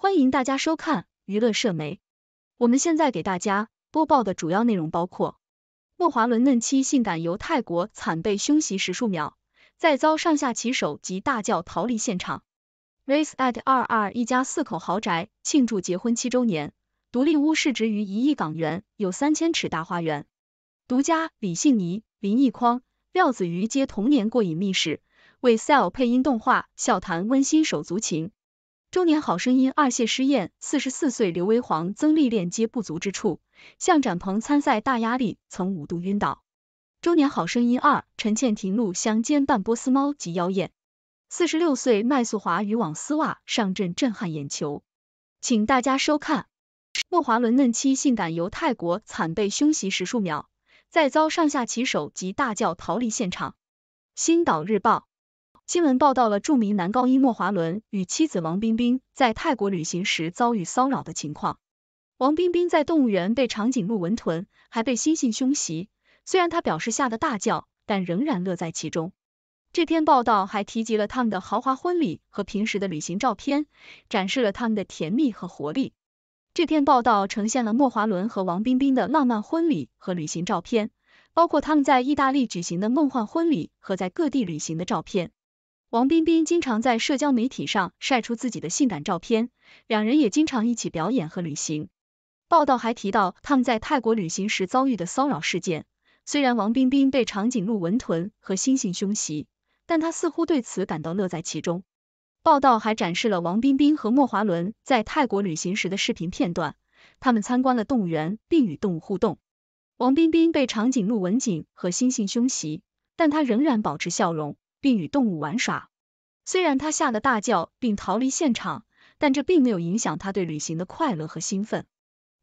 欢迎大家收看娱乐社媒，我们现在给大家播报的主要内容包括：莫华伦嫩妻性感游泰国惨被凶袭十数秒，再遭上下其手及大叫逃离现场；Rice at 22一家四口豪宅庆祝结婚七周年，独立屋市值逾一亿港元，有三千尺大花园；独家李信妮、林奕匡、廖子瑜接童年过瘾密史，为 s e l l 配音动画，笑谈温馨手足情。《周年好声音二》谢师宴，四十四岁刘维黄、曾历练皆不足之处，向展鹏参赛大压力，曾五度晕倒。《周年好声音二》陈倩婷露香肩扮波斯猫及妖艳，四十六岁麦素华渔网丝袜上阵震撼眼球。请大家收看。莫华伦嫩妻性感犹泰国，惨被凶袭十数秒，再遭上下其手及大叫逃离现场。《新岛日报》新闻报道了著名男高音莫华伦与妻子王冰冰在泰国旅行时遭遇骚扰的情况。王冰冰在动物园被长颈鹿闻臀，还被猩猩凶袭。虽然他表示吓得大叫，但仍然乐在其中。这篇报道还提及了他们的豪华婚礼和平时的旅行照片，展示了他们的甜蜜和活力。这篇报道呈现了莫华伦和王冰冰的浪漫婚礼和旅行照片，包括他们在意大利举行的梦幻婚礼和在各地旅行的照片。王冰冰经常在社交媒体上晒出自己的性感照片，两人也经常一起表演和旅行。报道还提到他们在泰国旅行时遭遇的骚扰事件。虽然王冰冰被长颈鹿文臀和猩猩凶袭，但她似乎对此感到乐在其中。报道还展示了王冰冰和莫华伦在泰国旅行时的视频片段，他们参观了动物园并与动物互动。王冰冰被长颈鹿文颈和猩猩凶袭，但她仍然保持笑容。并与动物玩耍。虽然他吓得大叫并逃离现场，但这并没有影响他对旅行的快乐和兴奋。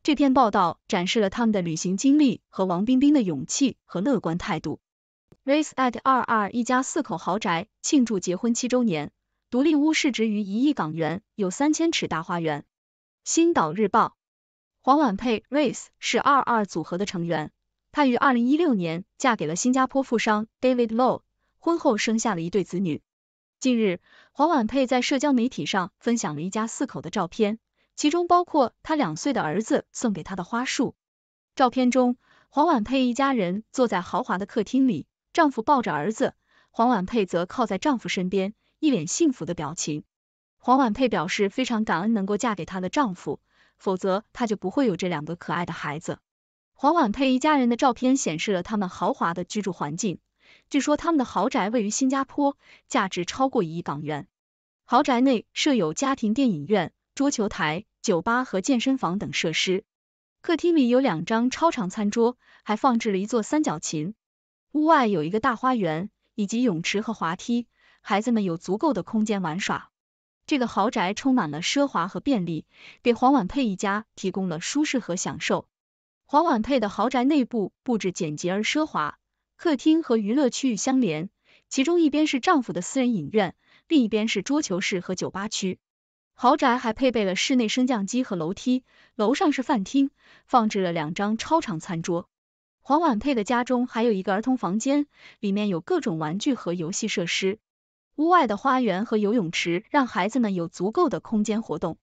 这篇报道展示了他们的旅行经历和王冰冰的勇气和乐观态度。r a c e at 二二一家四口豪宅庆祝结婚七周年，独立屋市值逾一亿港元，有三千尺大花园。新岛日报。黄婉佩 r a c e 是二二组合的成员，她于二零一六年嫁给了新加坡富商 David Low。婚后生下了一对子女。近日，黄婉佩在社交媒体上分享了一家四口的照片，其中包括她两岁的儿子送给她的花束。照片中，黄婉佩一家人坐在豪华的客厅里，丈夫抱着儿子，黄婉佩则靠在丈夫身边，一脸幸福的表情。黄婉佩表示非常感恩能够嫁给她的丈夫，否则她就不会有这两个可爱的孩子。黄婉佩一家人的照片显示了他们豪华的居住环境。据说他们的豪宅位于新加坡，价值超过一亿港元。豪宅内设有家庭电影院、桌球台、酒吧和健身房等设施。客厅里有两张超长餐桌，还放置了一座三角琴。屋外有一个大花园，以及泳池和滑梯，孩子们有足够的空间玩耍。这个豪宅充满了奢华和便利，给黄婉佩一家提供了舒适和享受。黄婉佩的豪宅内部布置简洁而奢华。客厅和娱乐区域相连，其中一边是丈夫的私人影院，另一边是桌球室和酒吧区。豪宅还配备了室内升降机和楼梯，楼上是饭厅，放置了两张超长餐桌。黄婉佩的家中还有一个儿童房间，里面有各种玩具和游戏设施。屋外的花园和游泳池让孩子们有足够的空间活动。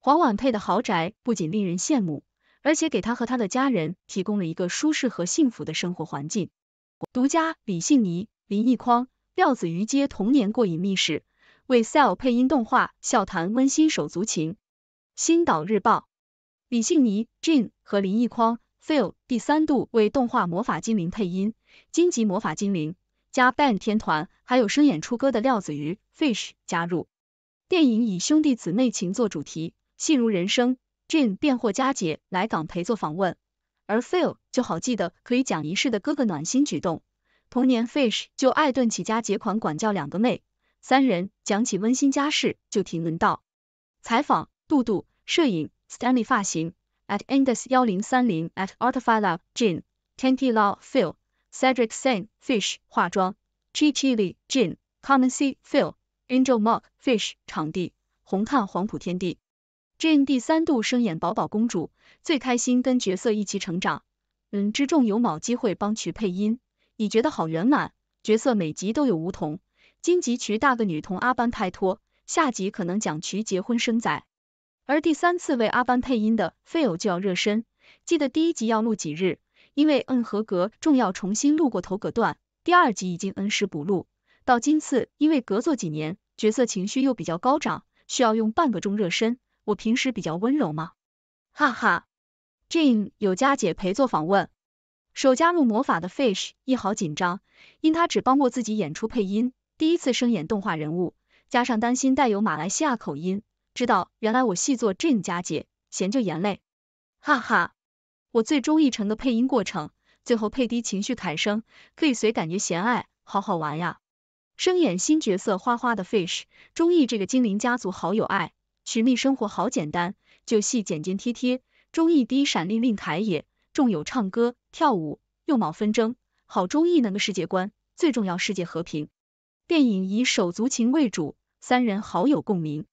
黄婉佩的豪宅不仅令人羡慕，而且给她和她的家人提供了一个舒适和幸福的生活环境。独家李杏尼、林奕匡、廖子瑜接童年过瘾密史，为 Cell 配音动画，笑谈温馨手足情。星岛日报李杏尼 Jean 和林奕匡 Phil 第三度为动画魔法精灵配音，荆棘魔法精灵加 Band 天团，还有声演出歌的廖子瑜 Fish 加入。电影以兄弟姊妹情做主题，戏如人生，Jean 变货佳节来港陪做访问。而 Phil 就好记得可以讲一世的哥哥暖心举动，同年 Fish 就艾顿起家结款管教两个妹，三人讲起温馨家事就停轮到。采访：杜杜，摄影：Stanley，发型：At Endes 幺零三零，At a r t i f y l a b j e j i n t e n t y l a w Phil，Cedric s i n Fish，化妆：Chi Chi Lee j i n c o m o n c y Phil，Angel Mock Fish，场地：红磡黄埔天地。Jane 第三度生演宝宝公主，最开心跟角色一起成长。嗯，之中有某机会帮渠配音，你觉得好圆满。角色每集都有梧桐，金棘渠大个女同阿班拍拖，下集可能讲渠结婚生仔。而第三次为阿班配音的费友就要热身，记得第一集要录几日，因为嗯合格重要重新录过头隔段，第二集已经恩师补录，到今次因为隔座几年，角色情绪又比较高涨，需要用半个钟热身。我平时比较温柔嘛，哈哈。Jane 有佳姐陪做访问，首加入魔法的 Fish 一好紧张，因他只帮过自己演出配音，第一次声演动画人物，加上担心带有马来西亚口音，知道原来我戏做 Jane 佳姐，嫌就眼泪，哈哈。我最中意成的配音过程，最后配低情绪凯声，可以随感觉弦爱，好好玩呀。声演新角色花花的 Fish，中意这个精灵家族好有爱。曲觅生活好简单，就戏剪剪贴贴，钟意滴闪令令台也，仲有唱歌跳舞，又卯纷争，好钟意那个世界观，最重要世界和平。电影以手足情为主，三人好友共鸣。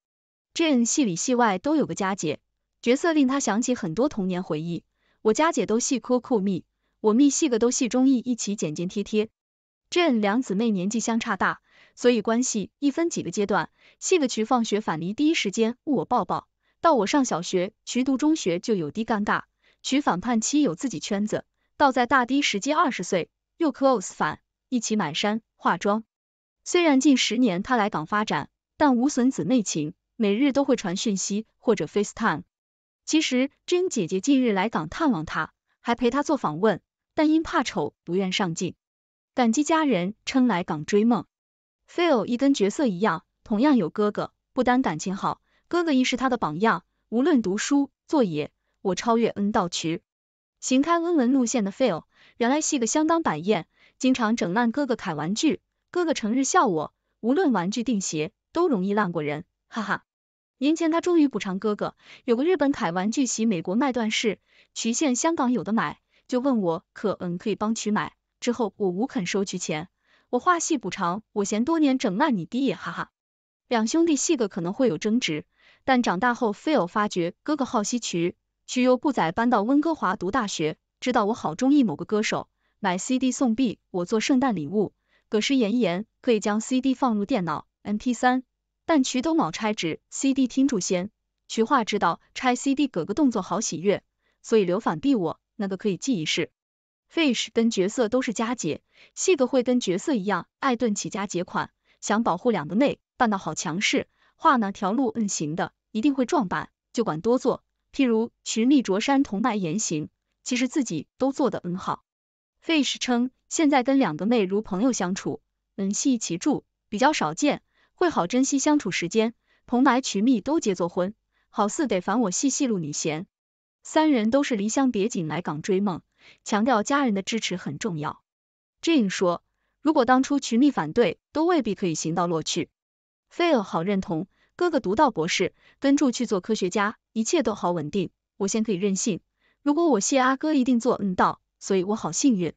Jane 戏里戏外都有个佳姐，角色令他想起很多童年回忆。我家姐都戏哭酷密，我密戏个都戏中意一起剪剪贴贴。Jane 两姊妹年纪相差大。所以关系一分几个阶段，细个渠放学返黎第一时间务我抱抱，到我上小学，渠读中学就有滴尴尬，渠反叛期有自己圈子，到在大堤时，即二十岁又 close 反，一起买衫、化妆。虽然近十年他来港发展，但无损姊妹情，每日都会传讯息或者 FaceTime。其实真姐姐近日来港探望他，还陪他做访问，但因怕丑不愿上镜，感激家人称来港追梦。Fail 一跟角色一样，同样有哥哥，不单感情好，哥哥亦是他的榜样。无论读书、做野，我超越恩道渠。行开温文路线的 Fail，原来是个相当百厌，经常整烂哥哥凯玩具，哥哥成日笑我。无论玩具定鞋，都容易烂过人，哈哈。年前他终于补偿哥哥，有个日本凯玩具洗美国卖断市，渠县香港有的买，就问我可嗯可以帮渠买，之后我无肯收渠钱。我话细补长，我嫌多年整烂你爹，哈哈。两兄弟细个可能会有争执，但长大后 Phil 发觉哥哥好惜曲，曲又不仔搬到温哥华读大学，知道我好中意某个歌手，买 CD 送 B 我做圣诞礼物。葛诗言言可以将 CD 放入电脑 MP 三，但曲都卯拆纸 CD 听住先。渠话知道拆 CD 葛个动作好喜悦，所以留反 B 我那个可以记一试。Fish 跟角色都是佳节，戏个会跟角色一样爱顿起家结款，想保护两个妹，办到好强势。画那条路嗯，行的，一定会壮板，就管多做。譬如寻觅卓山同埋言行，其实自己都做的嗯好。Fish 称现在跟两个妹如朋友相处，嗯，戏一起住，比较少见，会好珍惜相处时间。同埋寻觅都结做婚，好似得烦我戏戏路女贤，三人都是离乡别井来港追梦。强调家人的支持很重要。Jane 说，如果当初群里反对，都未必可以行到落去。p h i l 好认同，哥哥读到博士，跟住去做科学家，一切都好稳定。我先可以任性，如果我谢阿哥一定做嗯到，所以我好幸运。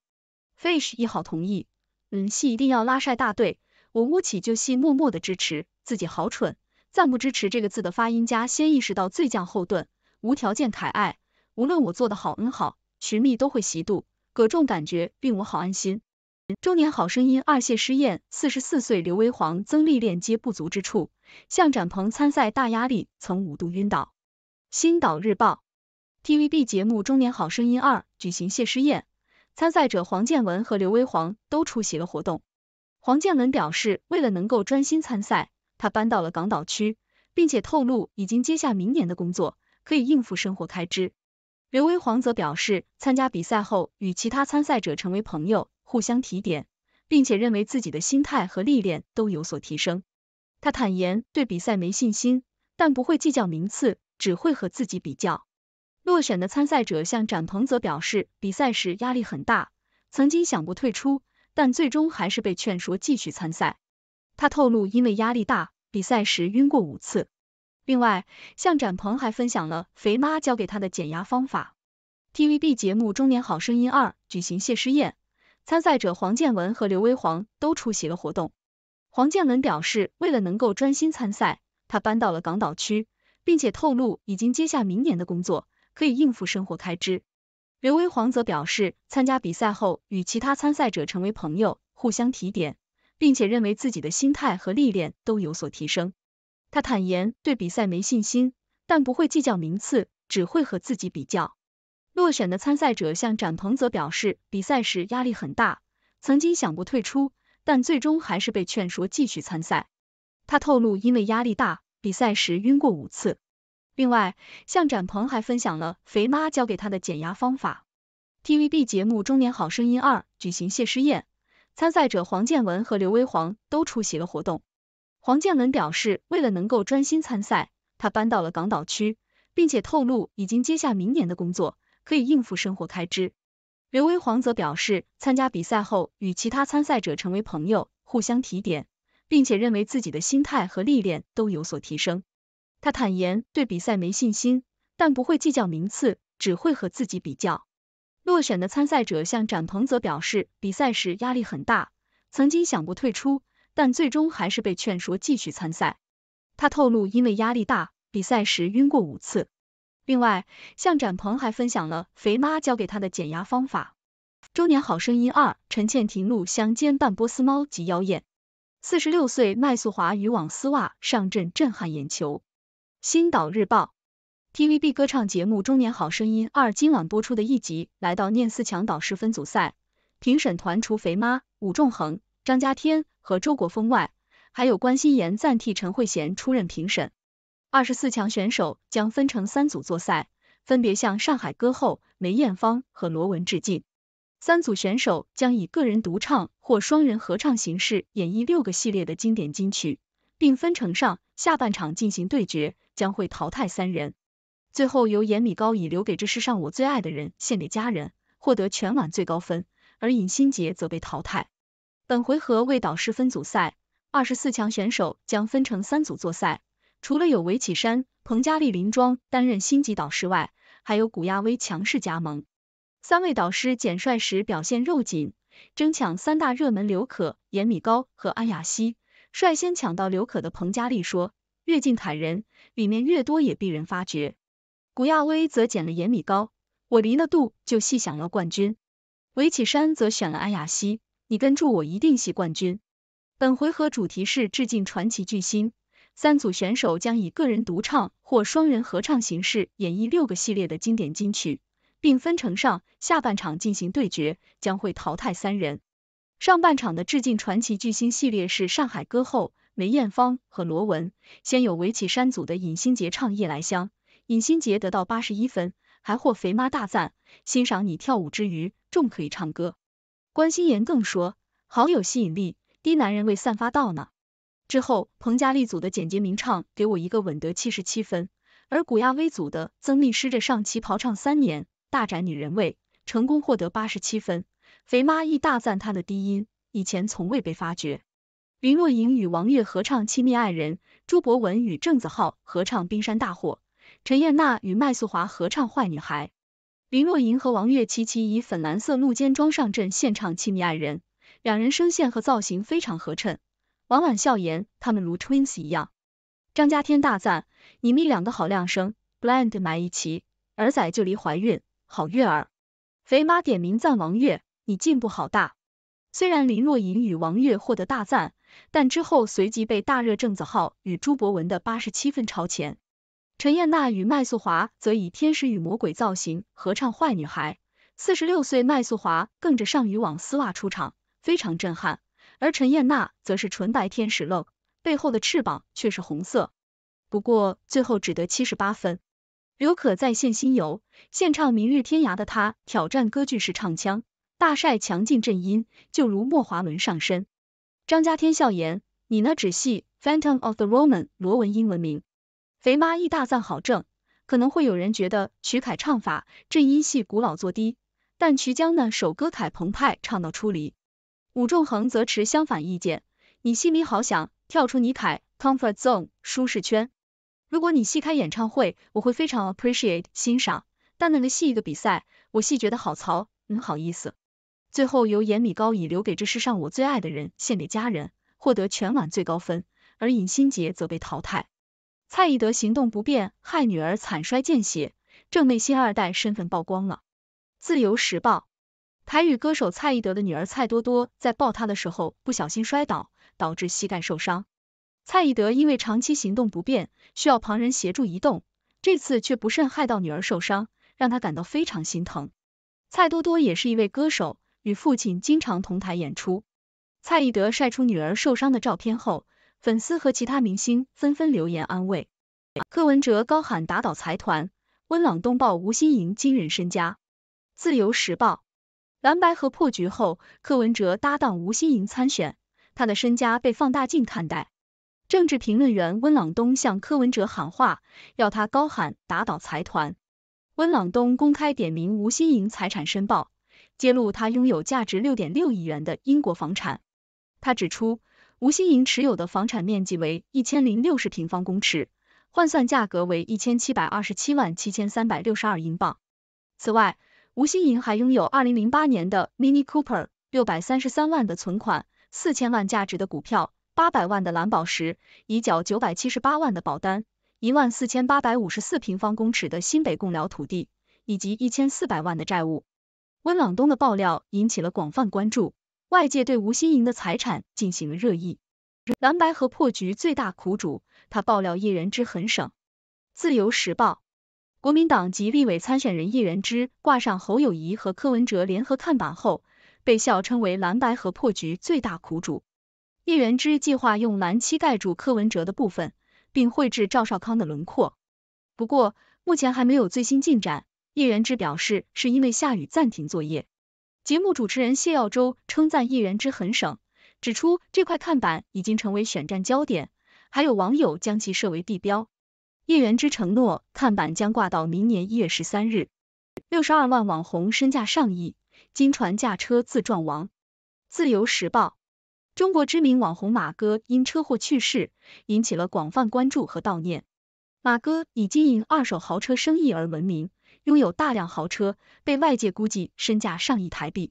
Fish 亦好同意，嗯戏一定要拉晒大队，我屋企就戏默默的支持，自己好蠢，暂不支持这个字的发音家先意识到最降后盾，无条件凯爱，无论我做的好嗯好。寻觅都会嫉度，葛仲感觉令我好安心。中年好声音二谢师宴，四十四岁刘威煌曾历练皆不足之处，向展鹏参赛大压力，曾五度晕倒。星岛日报，TVB 节目《中年好声音二》举行谢师宴，参赛者黄建文和刘威煌都出席了活动。黄建文表示，为了能够专心参赛，他搬到了港岛区，并且透露已经接下明年的工作，可以应付生活开支。刘威煌则表示，参加比赛后与其他参赛者成为朋友，互相提点，并且认为自己的心态和历练都有所提升。他坦言对比赛没信心，但不会计较名次，只会和自己比较。落选的参赛者向展鹏则表示，比赛时压力很大，曾经想过退出，但最终还是被劝说继续参赛。他透露，因为压力大，比赛时晕过五次。另外，向展鹏还分享了肥妈教给他的减压方法。TVB 节目《中年好声音二》举行谢师宴，参赛者黄建文和刘威煌都出席了活动。黄建文表示，为了能够专心参赛，他搬到了港岛区，并且透露已经接下明年的工作，可以应付生活开支。刘威煌则表示，参加比赛后与其他参赛者成为朋友，互相提点，并且认为自己的心态和历练都有所提升。他坦言对比赛没信心，但不会计较名次，只会和自己比较。落选的参赛者向展鹏则表示，比赛时压力很大，曾经想过退出，但最终还是被劝说继续参赛。他透露，因为压力大，比赛时晕过五次。另外，向展鹏还分享了肥妈教给他的减压方法。TVB 节目《中年好声音二》举行谢师宴，参赛者黄建文和刘威煌都出席了活动。黄建文表示，为了能够专心参赛，他搬到了港岛区，并且透露已经接下明年的工作，可以应付生活开支。刘威煌则表示，参加比赛后与其他参赛者成为朋友，互相提点，并且认为自己的心态和历练都有所提升。他坦言对比赛没信心，但不会计较名次，只会和自己比较。落选的参赛者向展鹏则表示，比赛时压力很大，曾经想过退出。但最终还是被劝说继续参赛。他透露，因为压力大，比赛时晕过五次。另外，向展鹏还分享了肥妈教给他的减压方法。《周年好声音二》陈倩婷录香间扮波斯猫及妖艳，四十六岁麦素华渔网丝袜上阵震撼眼球。星岛日报，TVB 歌唱节目《中年好声音二》今晚播出的一集来到念四强导师分组赛，评审团除肥妈、武仲恒、张家天。和周国峰外，还有关心妍暂替陈慧娴出任评审。二十四强选手将分成三组作赛，分别向上海歌后梅艳芳和罗文致敬。三组选手将以个人独唱或双人合唱形式演绎六个系列的经典金曲，并分成上下半场进行对决，将会淘汰三人。最后由严米高以《留给这世上我最爱的人》献给家人，获得全晚最高分，而尹新杰则被淘汰。本回合为导师分组赛，二十四强选手将分成三组作赛。除了有围启山、彭佳丽、林庄担任星级导师外，还有古亚威强势加盟。三位导师简帅时表现肉紧，争抢三大热门刘可、严米高和安雅西。率先抢到刘可的彭佳丽说：“越近砍人，里面越多也被人发觉。”古亚威则捡了严米高，我离了度就细想要冠军。围启山则选了安雅西。你跟住我，一定系冠军。本回合主题是致敬传奇巨星，三组选手将以个人独唱或双人合唱形式演绎六个系列的经典金曲，并分成上下半场进行对决，将会淘汰三人。上半场的致敬传奇巨星系列是上海歌后梅艳芳和罗文，先有韦启山组的尹欣杰唱《夜来香》，尹欣杰得到八十一分，还获肥妈大赞，欣赏你跳舞之余，仲可以唱歌。关心妍更说，好有吸引力，低男人味散发到呢。之后，彭佳丽组的简洁明唱给我一个稳得七十七分，而古亚威组的曾丽诗着上旗袍唱三年，大展女人味，成功获得八十七分。肥妈亦大赞她的低音，以前从未被发掘。林若莹与王乐合唱亲密爱人，朱博文与郑子浩合唱冰山大火，陈燕娜与麦素华合唱坏女孩。林若莹和王月齐齐以粉蓝色露肩装上阵，献唱亲密爱人，两人声线和造型非常合衬。婉婉笑言，他们如 twins 一样。张家天大赞，你们两个好靓声，blind 埋一齐，儿仔就离怀孕，好悦耳。肥妈点名赞王月，你进步好大。虽然林若莹与王月获得大赞，但之后随即被大热郑子浩与朱博文的八十七分超前。陈燕娜与麦素华则以天使与魔鬼造型合唱《坏女孩》，四十六岁麦素华更着上渔网丝袜出场，非常震撼，而陈燕娜则是纯白天使 look，背后的翅膀却是红色。不过最后只得七十八分。刘可再现新游，献唱《明日天涯》的她挑战歌剧式唱腔，大晒强劲震音，就如莫华伦上身。张家天笑言：“你那只戏 Phantom of the Roman 罗文英文名。”肥妈一大赞好正，可能会有人觉得曲凯唱法正音系古老做低，但曲江呢首歌凯澎湃唱到出离。武仲恒则持相反意见，你心里好想跳出你凯 comfort zone 舒适圈。如果你戏开演唱会，我会非常 appreciate 欣赏，但那个戏一个比赛，我戏觉得好槽，嗯、好意思。最后由严米高以留给这世上我最爱的人献给家人，获得全晚最高分，而尹新杰则被淘汰。蔡依德行动不便，害女儿惨摔见血，正妹新二代身份曝光了。自由时报，台语歌手蔡依德的女儿蔡多多在抱他的时候不小心摔倒，导致膝盖受伤。蔡依德因为长期行动不便，需要旁人协助移动，这次却不慎害到女儿受伤，让他感到非常心疼。蔡多多也是一位歌手，与父亲经常同台演出。蔡艺德晒出女儿受伤的照片后。粉丝和其他明星纷纷留言安慰。柯文哲高喊打倒财团，温朗东报吴欣盈惊人身家。自由时报，蓝白河破局后，柯文哲搭档吴欣盈参选，他的身家被放大镜看待。政治评论员温朗东向柯文哲喊话，要他高喊打倒财团。温朗东公开点名吴欣盈财产申报，揭露他拥有价值六点六亿元的英国房产。他指出。吴新莹持有的房产面积为一千零六十平方公尺，换算价格为一千七百二十七万七千三百六十二英镑。此外，吴新莹还拥有二零零八年的 Mini Cooper、六百三十三万的存款、四千万价值的股票、八百万的蓝宝石、已缴九百七十八万的保单、一万四千八百五十四平方公尺的新北共寮土地，以及一千四百万的债务。温朗东的爆料引起了广泛关注。外界对吴新莹的财产进行了热议，蓝白河破局最大苦主，他爆料叶元之很省。自由时报，国民党及立委参选人叶元之挂上侯友谊和柯文哲联合看板后，被笑称为蓝白河破局最大苦主。叶元之计划用蓝漆盖住柯文哲的部分，并绘制赵少康的轮廓，不过目前还没有最新进展。叶元之表示是因为下雨暂停作业。节目主持人谢耀洲称赞叶元之很省，指出这块看板已经成为选战焦点，还有网友将其设为地标。叶元之承诺看板将挂到明年一月十三日。六十二万网红身价上亿，金传驾车自撞亡。自由时报，中国知名网红马哥因车祸去世，引起了广泛关注和悼念。马哥以经营二手豪车生意而闻名。拥有大量豪车，被外界估计身价上亿台币。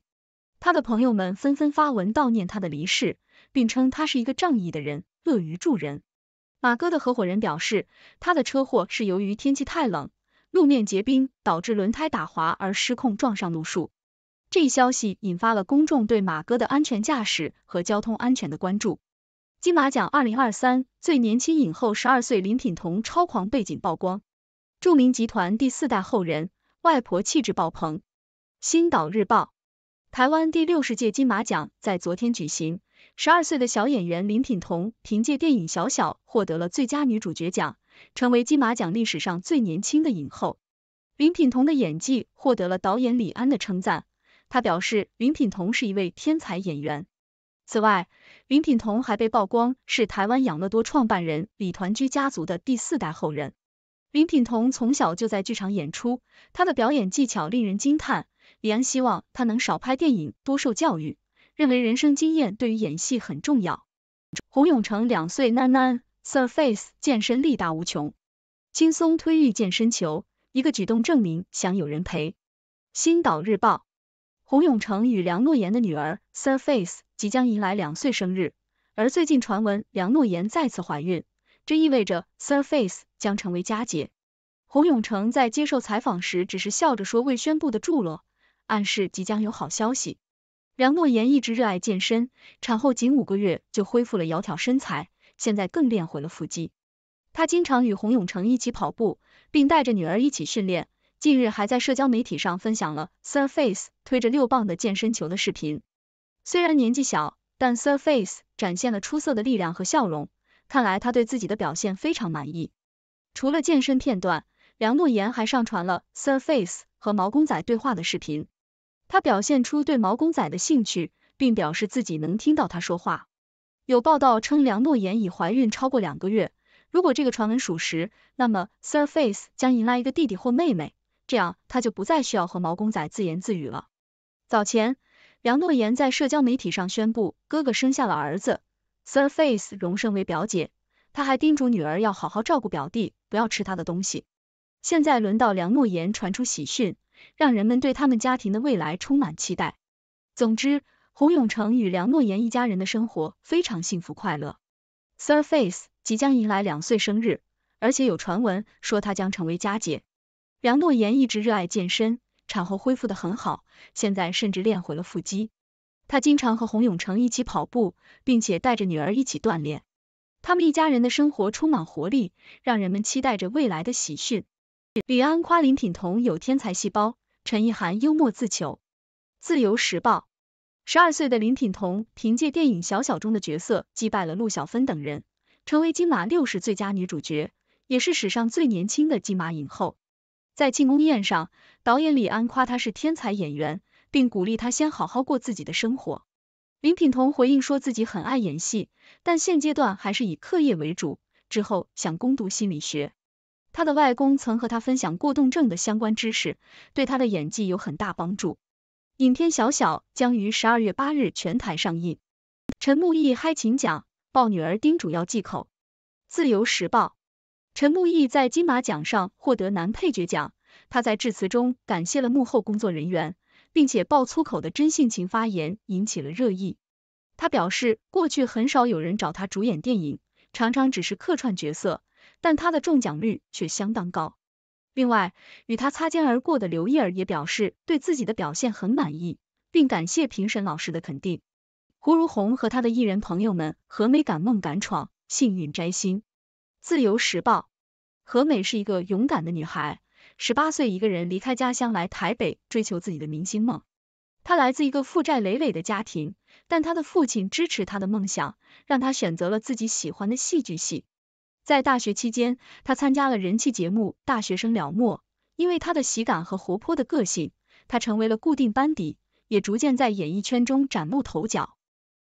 他的朋友们纷纷发文悼念他的离世，并称他是一个仗义的人，乐于助人。马哥的合伙人表示，他的车祸是由于天气太冷，路面结冰，导致轮胎打滑而失控撞上路树。这一消息引发了公众对马哥的安全驾驶和交通安全的关注。金马奖二零二三最年轻影后十二岁林品彤超狂背景曝光。著名集团第四代后人，外婆气质爆棚。新岛日报，台湾第六十届金马奖在昨天举行，十二岁的小演员林品彤凭借电影《小小》获得了最佳女主角奖，成为金马奖历史上最年轻的影后。林品彤的演技获得了导演李安的称赞，他表示林品彤是一位天才演员。此外，林品彤还被曝光是台湾养乐多创办人李团居家族的第四代后人。林品彤从小就在剧场演出，她的表演技巧令人惊叹。李安希望她能少拍电影，多受教育，认为人生经验对于演戏很重要。洪永城两岁囡囡 Surface 健身力大无穷，轻松推遇健身球，一个举动证明想有人陪。星岛日报，洪永城与梁诺言的女儿 Surface 即将迎来两岁生日，而最近传闻梁诺言再次怀孕。这意味着 Surface 将成为佳节。洪永成在接受采访时只是笑着说未宣布的住落，暗示即将有好消息。梁诺言一直热爱健身，产后仅五个月就恢复了窈窕身材，现在更练回了腹肌。他经常与洪永成一起跑步，并带着女儿一起训练。近日还在社交媒体上分享了 Surface 推着六磅的健身球的视频。虽然年纪小，但 Surface 展现了出色的力量和笑容。看来他对自己的表现非常满意。除了健身片段，梁诺言还上传了 Surface 和毛公仔对话的视频。他表现出对毛公仔的兴趣，并表示自己能听到他说话。有报道称梁诺言已怀孕超过两个月，如果这个传闻属实，那么 Surface 将迎来一个弟弟或妹妹，这样他就不再需要和毛公仔自言自语了。早前，梁诺言在社交媒体上宣布哥哥生下了儿子。Surface 荣升为表姐，她还叮嘱女儿要好好照顾表弟，不要吃他的东西。现在轮到梁诺言传出喜讯，让人们对他们家庭的未来充满期待。总之，洪永城与梁诺言一家人的生活非常幸福快乐。Surface 即将迎来两岁生日，而且有传闻说她将成为佳姐。梁诺言一直热爱健身，产后恢复的很好，现在甚至练回了腹肌。他经常和洪永城一起跑步，并且带着女儿一起锻炼，他们一家人的生活充满活力，让人们期待着未来的喜讯。李安夸林品彤有天才细胞，陈意涵幽默自求。自由时报，十二岁的林品彤凭借电影《小小》中的角色，击败了陆小芬等人，成为金马六十最佳女主角，也是史上最年轻的金马影后。在庆功宴上，导演李安夸她是天才演员。并鼓励他先好好过自己的生活。林品彤回应说自己很爱演戏，但现阶段还是以课业为主，之后想攻读心理学。他的外公曾和他分享过动症的相关知识，对他的演技有很大帮助。影片《小小》将于十二月八日全台上映。陈木易嗨请奖抱女儿叮嘱要忌口。自由时报陈木易在金马奖上获得男配角奖，他在致辞中感谢了幕后工作人员。并且爆粗口的真性情发言引起了热议。他表示，过去很少有人找他主演电影，常常只是客串角色，但他的中奖率却相当高。另外，与他擦肩而过的刘烨儿也表示对自己的表现很满意，并感谢评审老师的肯定。胡如红和他的艺人朋友们何美敢梦敢闯，幸运摘星。自由时报。何美是一个勇敢的女孩。十八岁，一个人离开家乡来台北追求自己的明星梦。他来自一个负债累累的家庭，但他的父亲支持他的梦想，让他选择了自己喜欢的戏剧系。在大学期间，他参加了人气节目《大学生了没》，因为他的喜感和活泼的个性，他成为了固定班底，也逐渐在演艺圈中崭露头角。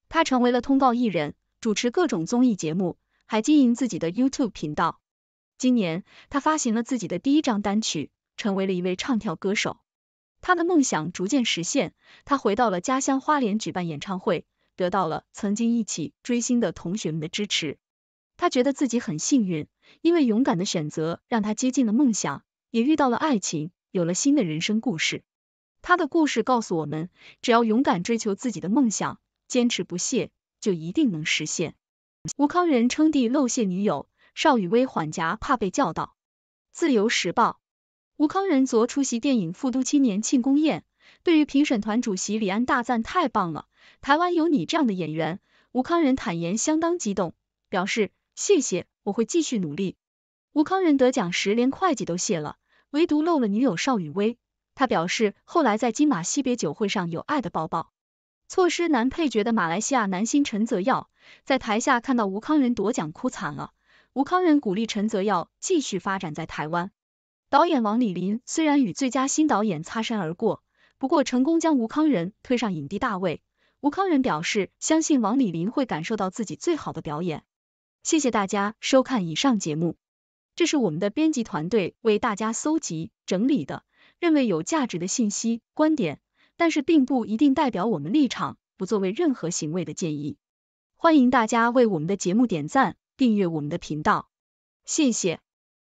他成为了通告艺人，主持各种综艺节目，还经营自己的 YouTube 频道。今年，他发行了自己的第一张单曲，成为了一位唱跳歌手。他的梦想逐渐实现，他回到了家乡花莲举办演唱会，得到了曾经一起追星的同学们的支持。他觉得自己很幸运，因为勇敢的选择让他接近了梦想，也遇到了爱情，有了新的人生故事。他的故事告诉我们，只要勇敢追求自己的梦想，坚持不懈，就一定能实现。吴康仁称帝漏泄女友。邵雨薇缓夹怕被叫到《自由时报》，吴康仁昨出席电影《复都青年》庆功宴，对于评审团主席李安大赞太棒了，台湾有你这样的演员，吴康仁坦言相当激动，表示谢谢，我会继续努力。吴康仁得奖时连会计都谢了，唯独漏了女友邵雨薇，他表示后来在金马惜别酒会上有爱的抱抱。错失男配角的马来西亚男星陈泽耀，在台下看到吴康仁夺奖哭惨了。吴康仁鼓励陈泽耀继续发展在台湾。导演王李林虽然与最佳新导演擦身而过，不过成功将吴康仁推上影帝大位。吴康仁表示相信王李林会感受到自己最好的表演。谢谢大家收看以上节目，这是我们的编辑团队为大家搜集整理的，认为有价值的信息观点，但是并不一定代表我们立场，不作为任何行为的建议。欢迎大家为我们的节目点赞。订阅我们的频道，谢谢。